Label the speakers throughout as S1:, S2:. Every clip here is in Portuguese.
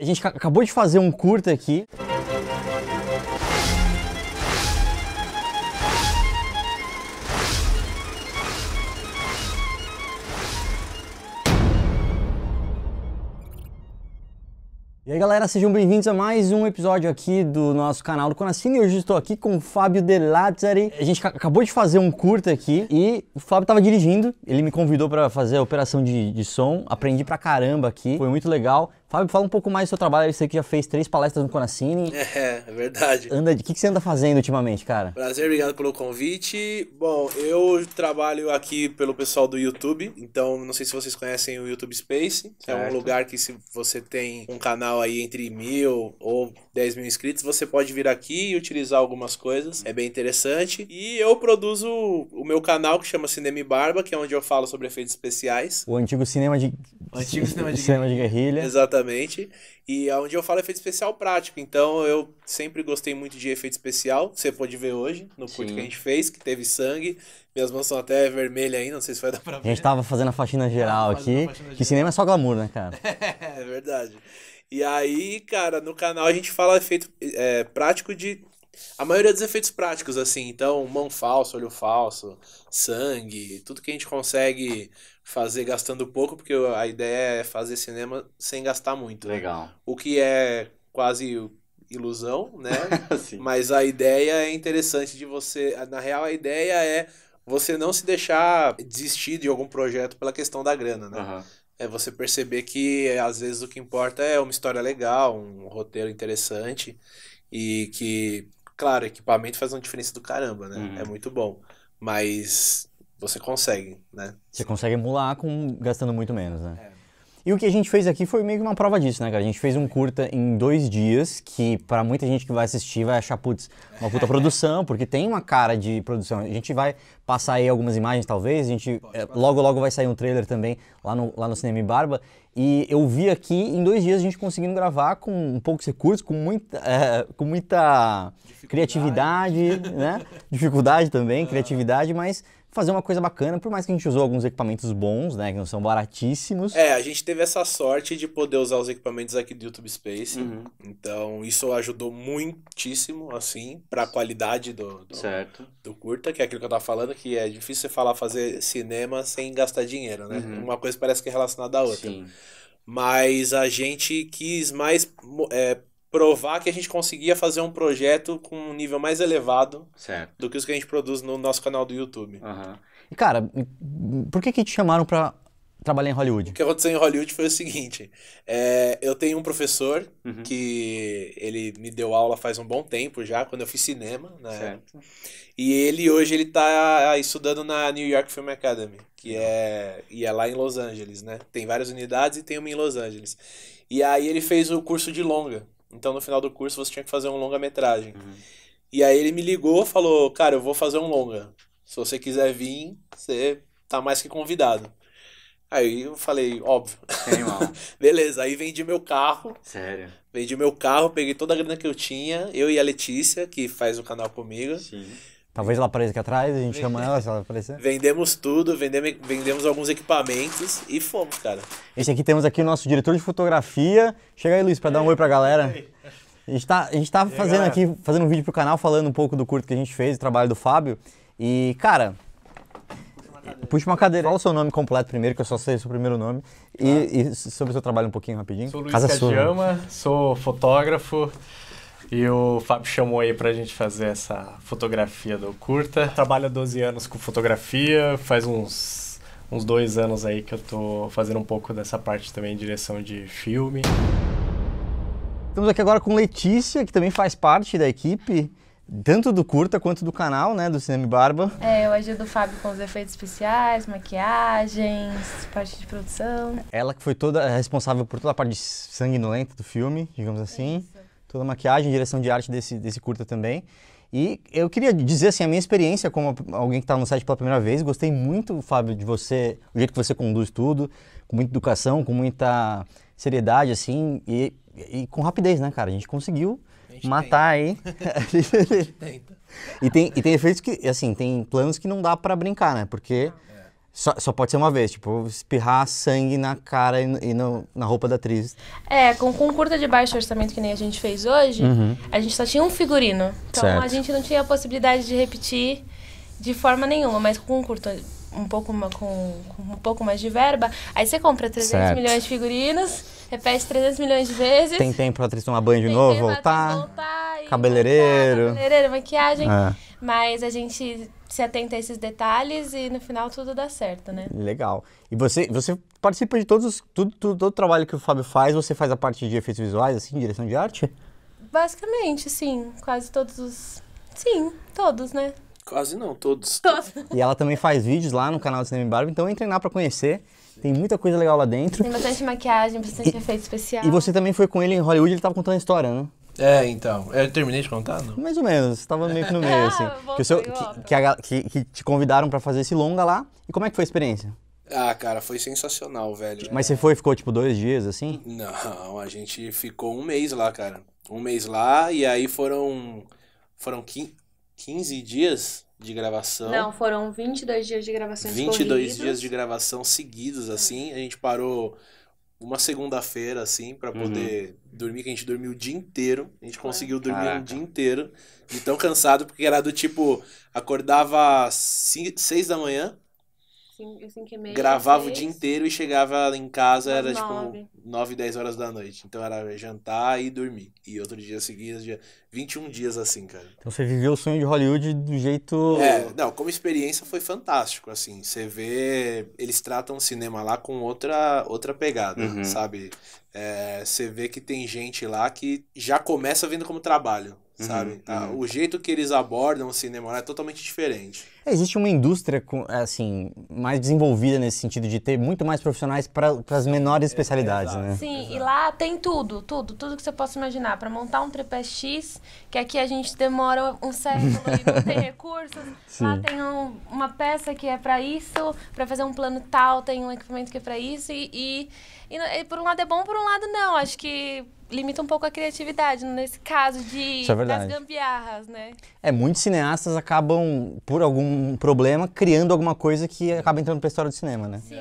S1: A gente acabou de fazer um curta aqui. E aí galera, sejam bem-vindos a mais um episódio aqui do nosso canal do Conacine. E hoje estou aqui com o Fábio De Lazzari. A gente acabou de fazer um curta aqui e o Fábio estava dirigindo. Ele me convidou para fazer a operação de, de som. Aprendi pra caramba aqui, foi muito legal. Fábio, fala um pouco mais do seu trabalho. Você que já fez três palestras no Conacine. É, é verdade. Anda, o que, você anda fazendo ultimamente, cara?
S2: Prazer, obrigado pelo convite. Bom, eu trabalho aqui pelo pessoal do YouTube. Então, não sei se vocês conhecem o YouTube Space. É um lugar que se você tem um canal aí entre mil ou dez mil inscritos, você pode vir aqui e utilizar algumas coisas. É bem interessante. E eu produzo o meu canal que chama Cinema e Barba, que é onde eu falo sobre efeitos especiais.
S1: O antigo cinema de... O antigo cinema de, cinema de guerrilha. Exatamente.
S2: Exatamente. E onde eu falo efeito especial prático. Então eu sempre gostei muito de efeito especial. Você pode ver hoje no curto que a gente fez, que teve sangue. Minhas mãos são até vermelhas ainda, não sei se vai dar pra ver. A gente
S1: tava fazendo a faxina geral aqui. Faxina que cinema é só glamour, né, cara?
S2: é verdade. E aí, cara, no canal a gente fala efeito é, prático de a maioria dos efeitos práticos, assim, então, mão falsa, olho falso, sangue, tudo que a gente consegue fazer gastando pouco, porque a ideia é fazer cinema sem gastar muito. Né? Legal. Né? O que é quase ilusão, né? Mas a ideia é interessante de você. Na real, a ideia é você não se deixar desistir de algum projeto pela questão da grana, né? Uhum. É você perceber que às vezes o que importa é uma história legal, um roteiro interessante e que, claro, equipamento faz uma diferença do caramba, né? Uhum. É muito bom. Mas você consegue, né?
S1: Você consegue emular com, gastando muito menos, né? É. E o que a gente fez aqui foi meio que uma prova disso, né, cara? A gente fez um curta em dois dias, que para muita gente que vai assistir vai achar, putz, uma puta produção, porque tem uma cara de produção. A gente vai passar aí algumas imagens, talvez, a gente... É, logo, logo vai sair um trailer também lá no, lá no Cinema Barba. E eu vi aqui, em dois dias, a gente conseguindo gravar com poucos recursos, com muita, é, com muita criatividade, né? Dificuldade também, criatividade, mas fazer uma coisa bacana, por mais que a gente usou alguns equipamentos bons, né, que não são baratíssimos. É, a
S2: gente teve essa sorte de poder usar os equipamentos aqui do YouTube Space. Uhum. Então, isso ajudou muitíssimo, assim, para a qualidade do, do, certo. do curta, que é aquilo que eu tava falando, que é difícil você falar fazer cinema sem gastar dinheiro, né? Uhum. Uma coisa parece que é relacionada à outra. Sim. Mas a gente quis mais é, provar que a gente conseguia fazer um projeto com um nível mais elevado certo. do que os que a gente produz no nosso canal do YouTube. Uhum.
S1: E cara, por que que te chamaram para trabalhar em Hollywood? O
S2: que aconteceu em Hollywood foi o seguinte: é, eu tenho um professor uhum. que ele me deu aula faz um bom tempo já, quando eu fiz cinema, né? E ele hoje ele tá estudando na New York Film Academy, que é e é lá em Los Angeles, né? Tem várias unidades e tem uma em Los Angeles. E aí ele fez o curso de longa. Então no final do curso você tinha que fazer um longa-metragem. Uhum. E aí ele me ligou, falou: "Cara, eu vou fazer um longa. Se você quiser vir, você tá mais que convidado". Aí eu falei, óbvio. Beleza, aí vendi meu carro. Sério. Vendi meu carro, peguei toda a grana que eu tinha, eu e a Letícia, que faz o canal comigo. Sim.
S1: Talvez ela apareça aqui atrás, a gente chama ela se ela aparecer.
S2: Vendemos tudo, vendemos, vendemos alguns equipamentos e fomos, cara.
S1: Esse aqui temos aqui o nosso diretor de fotografia. Chega aí, Luiz, para dar um oi pra galera. A gente tá, a gente tá fazendo aqui, fazendo um vídeo pro canal falando um pouco do curto que a gente fez, o trabalho do Fábio. E, cara, Puxa uma cadeira. Fala o seu nome completo primeiro, que eu só sei o seu primeiro nome. E, tá. e sobre o seu trabalho um pouquinho rapidinho. Sou Luiz Casa sou fotógrafo, e o Fábio chamou aí pra gente fazer essa fotografia do curta. Trabalho 12 anos com fotografia, faz uns, uns dois anos aí que eu tô fazendo um pouco dessa parte também direção de filme. Estamos aqui agora com Letícia, que também faz parte da equipe, tanto do curta quanto do canal, né, do Cinema Barba.
S3: É, eu ajudo o Fábio com os efeitos especiais, maquiagens, parte de produção.
S1: Ela que foi toda responsável por toda a parte sanguinolenta do filme, digamos assim. Isso toda a maquiagem, direção de arte desse, desse curta também. E eu queria dizer assim, a minha experiência como alguém que está no site pela primeira vez, gostei muito, Fábio, de você, o jeito que você conduz tudo, com muita educação, com muita seriedade, assim, e, e com rapidez, né, cara? A gente conseguiu a gente matar tenta. aí. a gente tenta. E tem, e tem efeitos que, assim, tem planos que não dá para brincar, né? Porque... Só, só, pode ser uma vez, tipo, espirrar sangue na cara e, e no, na roupa da atriz.
S3: É, com, com curta de baixo orçamento que nem a gente fez hoje, uhum. a gente só tinha um figurino. Então certo. a gente não tinha a possibilidade de repetir de forma nenhuma, mas com curta um pouco com, com, um pouco mais de verba, aí você compra 300 certo. milhões de figurinos, repete 300 milhões de vezes. Tem
S1: tempo pra atriz tomar banho de novo, voltar, voltar, cabeleireiro, voltar,
S3: cabeleireiro, maquiagem, é. mas a gente se atenta a esses detalhes e no final tudo dá certo, né?
S1: Legal. E você, você participa de todos os, tudo, tudo, todo o trabalho que o Fábio faz, você faz a parte de efeitos visuais, assim, direção de arte?
S3: Basicamente, sim. Quase todos os. Sim, todos, né? Quase não, todos. todos.
S1: E ela também faz vídeos lá no canal do Cinema Barba, então entrem lá pra conhecer. Tem muita coisa legal lá dentro. Tem
S3: bastante maquiagem, bastante e, efeito especial. E
S1: você também foi com ele em Hollywood, ele tava contando a história, né? É, então. Eu terminei de contar, não? Mais ou menos, estava meio que no meio, ah, assim. que, o seu, que, que, a, que, que te convidaram para fazer esse longa lá. E como é que foi a experiência?
S2: Ah, cara, foi sensacional, velho. Mas
S1: é... você foi ficou, tipo, dois dias, assim?
S2: Não, a gente ficou um mês lá, cara. Um mês lá, e aí foram. Foram 15 dias de gravação. Não,
S3: foram 22 dias de gravação 22 corridos. dias de
S2: gravação seguidos, assim. A gente parou uma segunda-feira, assim, para uhum. poder uhum. dormir, que a gente dormiu o dia inteiro. A gente conseguiu dormir Caraca. um dia inteiro. De tão cansado, porque era do tipo, acordava às seis da manhã,
S3: cinco, e meia, Gravava o dia
S2: inteiro e chegava em casa, era tipo 9, 10 horas da noite. Então era jantar e dormir. E outro dia seguinte, dia, 21 dias assim, cara.
S1: Então você viveu o sonho de Hollywood do jeito. É,
S2: não, como experiência foi fantástico, assim. Você vê. Eles tratam o cinema lá com outra, outra pegada, uhum. sabe? É, você vê que tem gente lá que já começa vindo como trabalho sabe? Uhum, uhum, O jeito que eles abordam o cinema né, é totalmente diferente.
S1: É, existe uma indústria assim mais desenvolvida nesse sentido de ter muito mais profissionais para as menores é, especialidades, é, né?
S3: Sim, Exato. e lá tem tudo, tudo, tudo que você possa imaginar para montar um tripé X, que aqui a gente demora um século e não tem recursos. Sim. Lá tem um, uma peça que é para isso, para fazer um plano tal, tem um equipamento que é para isso e, e, e, e por um lado é bom, por um lado não. Acho que limita um pouco a criatividade nesse caso de é das gambiarras, né?
S1: É, muitos cineastas acabam por algum problema criando alguma coisa que acaba entrando para a história do cinema, né? Sim.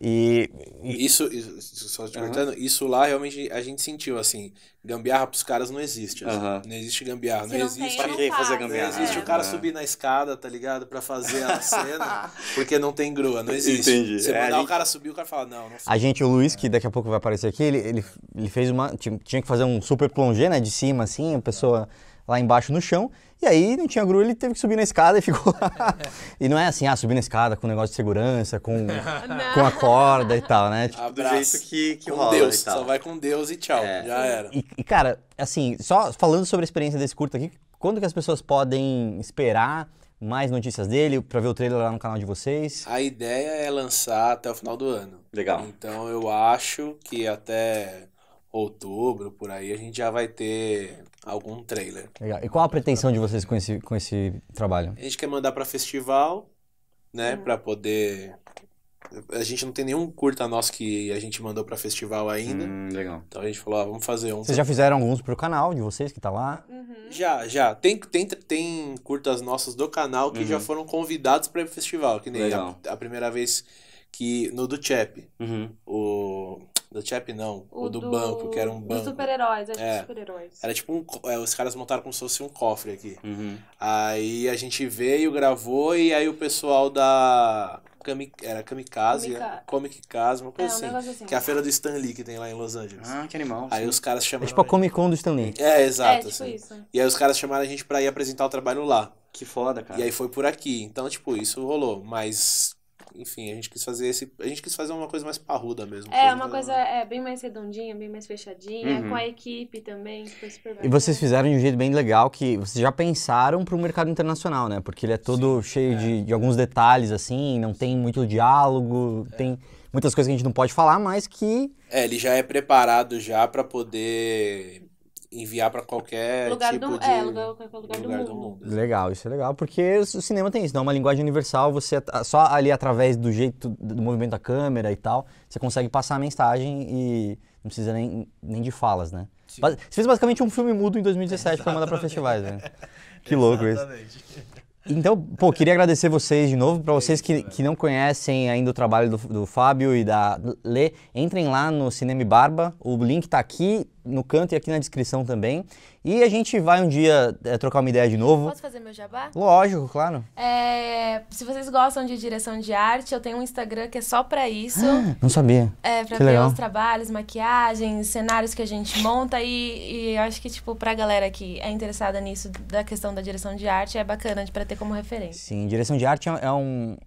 S1: E,
S2: e... Isso, isso, só te cortando, uhum. isso lá realmente a gente sentiu assim: gambiarra pros caras não existe. Assim, uhum. Não existe gambiarra, não, não, existe. Tem, pra fazer gambiarra? Não existe é. o cara subir na escada, tá ligado? Pra fazer a cena, porque não tem grua, não existe. Entendi. Você é, mandar gente... o cara subir, o cara fala: não, não A
S1: gente, o Luiz, que daqui a pouco vai aparecer aqui, ele, ele, ele fez uma. Tinha que fazer um super plongé, né? De cima, assim, a pessoa. É lá embaixo no chão. E aí não tinha grua, ele teve que subir na escada e ficou lá. e não é assim, ah, subir na escada com um negócio de segurança, com, com a corda e tal, né? Tipo, Abraço. Ah, do jeito que, que rola Deus, e tal. Só vai com Deus e tchau, é. já era. E, e, cara, assim, só falando sobre a experiência desse curto aqui, quando que as pessoas podem esperar mais notícias dele, para ver o trailer lá no canal de vocês?
S2: A ideia é lançar até o final do ano. Legal. Então eu acho que até outubro, por aí, a gente já vai ter algum trailer.
S1: Legal. E qual a pretensão de vocês com esse, com esse trabalho? A
S2: gente quer mandar para festival, né, uhum. para poder a gente não tem nenhum curta nosso que a gente mandou para festival ainda. Hum, legal. Então a gente falou, ah, vamos fazer um. Vocês já
S1: fizeram alguns pro canal de vocês que tá lá?
S2: Uhum. Já, já. Tem, tem, tem curtas nossas do canal que uhum. já foram convidados para festival, que nem a, a, primeira vez que no do Chap. Uhum. O do Chap não, o, o do, do, banco, que era um banco. Dos
S3: super-heróis, acho é. super-heróis.
S2: Era tipo um. É, os caras montaram como se fosse um cofre aqui. Uhum. Aí a gente veio, gravou, e aí o pessoal da. Kami, era Kamikaze, Comica... Né? Comic Casa, uma coisa é, um assim, assim, Que é a feira do Stan Lee que tem lá em Los Angeles. Ah, que animal. Aí sim. os caras chamaram. É
S1: tipo a Comic Con do Stan Lee.
S2: É, exato. É, tipo assim. isso. E aí os caras chamaram a gente pra ir apresentar o trabalho lá. Que foda, cara. E aí foi por aqui. Então, tipo, isso rolou. Mas enfim, a gente quis fazer esse. A gente quis fazer uma coisa mais parruda mesmo. É, uma coisa
S3: é, bem mais redondinha, bem mais fechadinha, uhum. com a equipe também, foi super bacana. E
S1: vocês fizeram de um jeito bem legal que vocês já pensaram para o mercado internacional, né? Porque ele é todo Sim, cheio é. De, de alguns detalhes, assim, não tem muito diálogo, é. tem muitas coisas que a gente não pode falar, mas que.
S2: É, ele já é preparado já para poder enviar para qualquer lugar tipo do, de... É, lugar, qualquer lugar, lugar do, mundo.
S1: do, mundo. Legal, isso é legal, porque o cinema tem isso, não né? é uma linguagem universal, você só ali através do jeito, do movimento da câmera e tal, você consegue passar a mensagem e não precisa nem, nem de falas, né? Sim. Você fez basicamente um filme mudo em 2017 para mandar para festivais, né? Que louco isso. Então, pô, queria agradecer vocês de novo. Para é vocês que, né? que não conhecem ainda o trabalho do, do Fábio e da Lê, entrem lá no Cinema Barba. O link está aqui no canto e aqui na descrição também. E a gente vai um dia é, trocar uma ideia de novo. Posso
S3: fazer meu jabá?
S1: Lógico, claro.
S3: É, se vocês gostam de direção de arte, eu tenho um Instagram que é só para isso. Ah, não sabia. É, pra que ver legal. os trabalhos, maquiagens, cenários que a gente monta. E, e acho que, tipo, pra galera que é interessada nisso, da questão da direção de arte, é bacana para ter como referência.
S1: Sim, direção de arte é, é um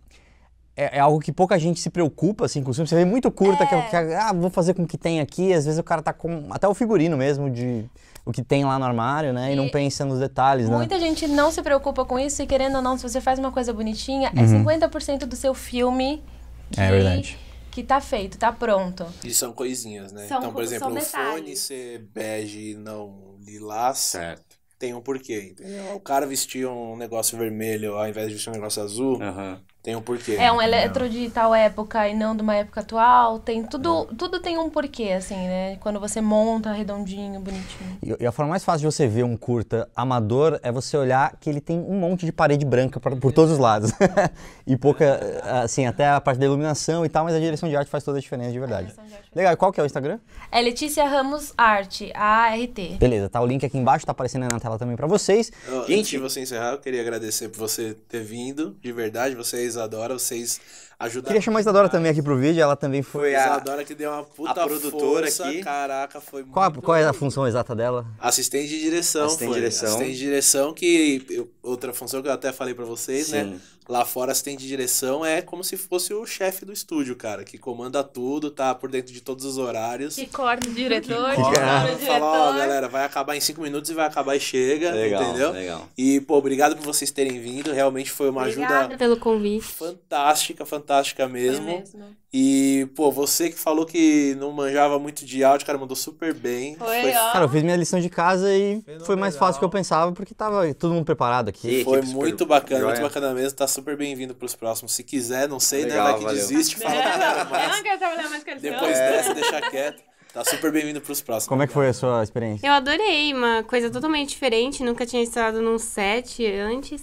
S1: é, é, algo que pouca gente se preocupa, assim, com o filme. Você vê muito curta, é. que, que ah, vou fazer com o que tem aqui. Às vezes o cara tá com até o figurino mesmo de o que tem lá no armário, né? E, e não pensa nos detalhes, muita
S3: né? Muita gente não se preocupa com isso e querendo ou não, se você faz uma coisa bonitinha, é uhum. é 50% do seu filme que... É verdade que tá feito, tá pronto.
S2: E são coisinhas, né? São, então, por exemplo, o fone ser bege e não lilás certo. tem um porquê. Entendeu? O cara vestir um negócio vermelho ao invés de vestir um negócio azul. Uhum. Tem um porquê. É um né? eletro
S3: de tal época e não de uma época atual. Tem tudo, tudo tem um porquê, assim, né? Quando você monta redondinho,
S1: bonitinho. E, e a forma mais fácil de você ver um curta amador é você olhar que ele tem um monte de parede branca pra, por todos os lados. e pouca, assim, até a parte da iluminação e tal, mas a direção de arte faz toda a diferença de verdade. De Legal, qual que é o Instagram?
S3: É Letícia Ramos Arte, A-R-T. Beleza,
S1: tá o link aqui embaixo, tá aparecendo aí na tela também pra vocês. Gente, antes de
S2: você encerrar, eu queria agradecer por você ter vindo, de verdade, vocês adoro adoram, vocês ajudar. Queria chamar
S1: a Isadora também aqui pro vídeo, ela também foi a...
S2: Isadora que deu uma puta a produtora força, aqui. caraca, foi
S1: qual, muito... Qual é a função exata dela?
S2: Assistente de direção Assistente foi. de direção. Assistente de direção que, eu, outra função que eu até falei para vocês, né? Sim. né? Lá fora, assistente de direção é como se fosse o chefe do estúdio, cara, que comanda tudo, tá por dentro de todos os horários. Que
S3: corta o diretor, que
S2: corta o Fala, ó, galera, vai acabar em cinco minutos e vai acabar e chega, legal, entendeu? Legal. E, pô, obrigado por vocês terem vindo, realmente foi uma Obrigada ajuda...
S3: pelo convite.
S2: Fantástica, fantástica fantástica é mesmo. mesmo. E, pô, você que falou que não manjava muito de áudio, cara, mandou super bem. Foi, foi... Cara,
S1: eu fiz minha lição de casa e Fenomenal. foi mais fácil do que eu pensava, porque tava todo mundo preparado aqui. foi muito
S2: bacana, joia. muito bacana mesmo. Tá super bem-vindo pros próximos. Se quiser, não sei, né? Legal, né? Vai que valeu. desiste, fala. Não, não, mas... Eu não quero trabalhar mais com Depois é. dessa, deixa quieto. Tá super bem-vindo pros próximos.
S1: Como é que foi a sua experiência? Eu
S3: adorei, uma coisa totalmente diferente. Nunca tinha estado num set antes.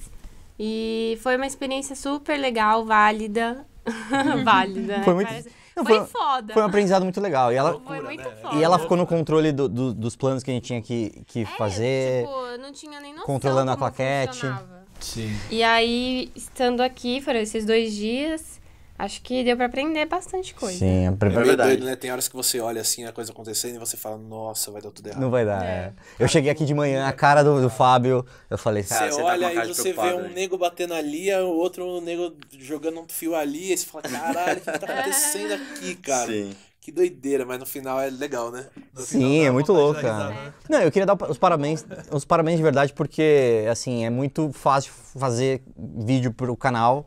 S3: E foi uma experiência super legal, válida. Válida. Foi né?
S1: muito. Não, foi, foi, foda. Foi um aprendizado muito legal. E ela, muito né? foda. E ela ficou no controle do, do, dos planos que a gente tinha que, que é, fazer. Tipo, não tinha nem noção Controlando a claquete. Funcionava. Sim.
S3: E aí, estando aqui, foram esses dois dias. Acho que deu para aprender bastante
S2: coisa. Sim,
S1: é, é meio doido,
S2: né? Tem horas que você olha assim a coisa acontecendo e você fala, nossa, vai dar tudo errado. Não vai dar, é. é.
S1: Eu cheguei aqui de manhã, a cara do, do Fábio, eu falei, cara, você, você olha tá e você vê um
S2: né? nego batendo ali, é o outro nego jogando um fio ali, e você fala, caralho, o que tá acontecendo aqui, cara? Sim. Que doideira, mas no final é legal, né?
S1: No Sim, é muito louco, cara. É. Não, eu queria dar os parabéns, os parabéns de verdade, porque, assim, é muito fácil fazer vídeo pro canal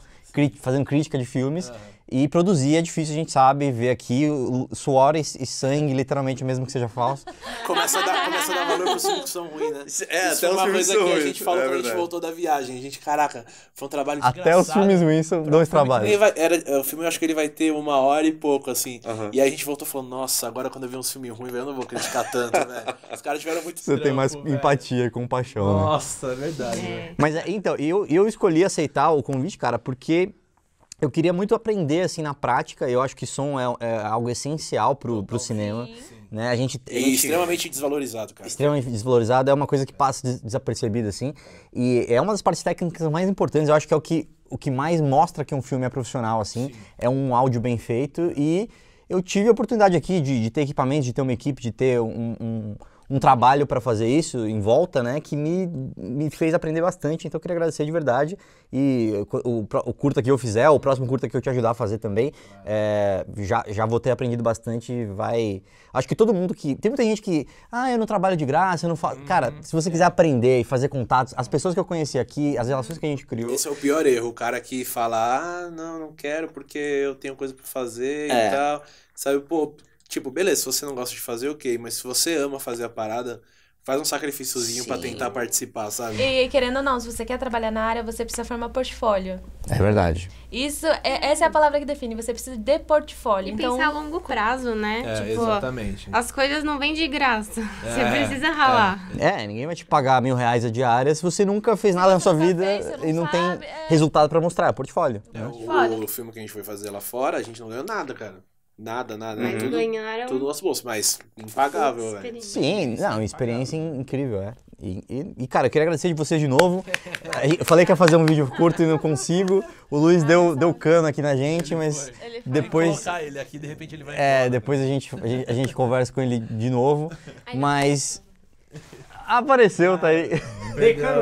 S1: fazendo crítica de filmes. Uhum. E produzir é difícil, a gente sabe, ver aqui suor e, e sangue, literalmente, mesmo que seja falso.
S2: Começa a dar, começa a dar valor pros filmes que são ruins, né? É, Isso até uma coisa que ruins. a gente falou é quando a gente voltou da viagem. A gente, caraca, foi um trabalho até Até os filmes ruins
S1: são dois trabalhos.
S2: Vai, era, o filme eu acho que ele vai ter uma hora e pouco, assim. Uhum. E aí a gente voltou falando, nossa, agora quando eu ver um filme ruim, eu não vou criticar tanto, né. Os caras tiveram muito Você trampo, tem mais véio. empatia,
S1: compaixão. Né?
S2: Nossa, né? verdade.
S1: É. Mas é, então, eu, eu escolhi aceitar o convite, cara, porque eu queria muito aprender, assim, na prática. Eu acho que som é, é algo essencial pro, pro cinema. Sim. Né? A gente, a gente... extremamente
S2: desvalorizado,
S1: cara. Extremamente desvalorizado. É uma coisa que passa des desapercebida, assim. E é uma das partes técnicas mais importantes. Eu acho que é o que, o que mais mostra que um filme é profissional, assim. Sim. É um áudio bem feito e... Eu tive a oportunidade aqui de, de ter equipamento, de ter uma equipe, de ter um, um um trabalho para fazer isso em volta, né, que me, me fez aprender bastante. Então eu queria agradecer de verdade. E o, o, o curta que eu fizer, o próximo curta que eu te ajudar a fazer também, é, já, já vou ter aprendido bastante. Vai. Acho que todo mundo que. Tem muita gente que. Ah, eu não trabalho de graça, eu não falo. Uhum. Cara, se você quiser aprender e fazer contatos, as pessoas que eu conheci aqui, as relações que a gente criou. Esse é o
S2: pior erro. O cara que fala, ah, não, não quero porque eu tenho coisa para fazer é. e tal. Sabe, pô, Tipo, beleza, se você não gosta de fazer, ok, mas se você ama fazer a parada, faz um sacrifíciozinho para tentar participar, sabe? E
S3: querendo ou não, se você quer trabalhar na área, você precisa formar portfólio.
S1: É verdade.
S3: Isso, é, essa é a palavra que define, você precisa de portfólio. E então... pensar a longo prazo, né? É, tipo, exatamente. As coisas não vêm de graça, é, você
S1: precisa ralar. É. é. ninguém vai te pagar mil reais a diária se você nunca fez nada na sua vida não e não sabe, tem é. resultado para mostrar, é portfólio. É, portfólio.
S2: O, o filme que a gente foi fazer lá fora, a gente não ganhou nada, cara. Nada, nada. Mas tudo, né? ganharam. Tudo nosso bolso, mas impagável, velho. Sim,
S1: não, experiência incrível, é. E, e, e, cara, eu queria agradecer de vocês de novo. Eu falei que ia fazer um vídeo curto e não consigo. O Luiz deu, deu cano aqui na gente, mas depois. ele aqui, de repente ele vai. É, depois a gente, a gente, conversa com ele de novo. Mas. Apareceu, tá aí.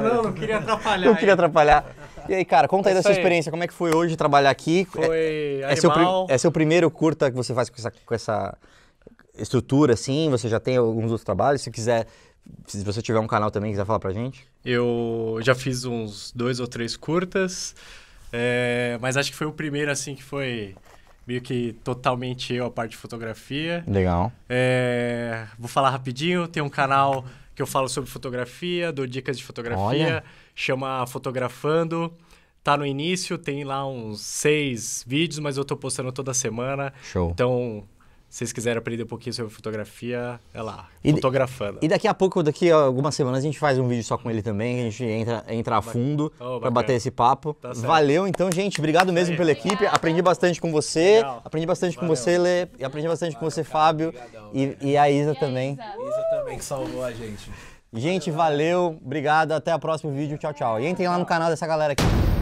S1: não, não queria atrapalhar. Não queria atrapalhar. E aí, cara, conta é aí da sua experiência, como é que foi hoje trabalhar aqui? É, foi é, é seu, é seu primeiro curta que você faz com essa, com essa estrutura, assim? Você já tem alguns outros trabalhos? Se quiser, se você tiver um canal também, quiser falar pra gente. Eu já fiz uns dois ou três curtas, é, mas acho que foi o primeiro, assim, que foi meio que totalmente eu, a parte de fotografia. Legal. É, vou falar rapidinho, tem um canal que eu falo sobre fotografia, dou dicas de fotografia, Olha. chama Fotografando. Tá no início, tem lá uns seis vídeos, mas eu tô postando toda semana. Show. Então, se vocês quiserem aprender um pouquinho sobre fotografia, é lá, e fotografando. E daqui a pouco, daqui a algumas semanas, a gente faz um vídeo só com ele também, a gente entra, entra a fundo oh, para bater esse papo. Tá Valeu então, gente. Obrigado mesmo Aí. pela equipe. Aprendi bastante com você. Legal. Aprendi bastante Valeu. com você, Lê. E aprendi bastante Valeu, com você, cara. Fábio. Obrigadão, e, e, a Isa e também. A Isa. Isa também, que salvou a gente. Gente, valeu, obrigado, até o próximo vídeo, tchau, tchau. E entrem lá no canal dessa galera aqui.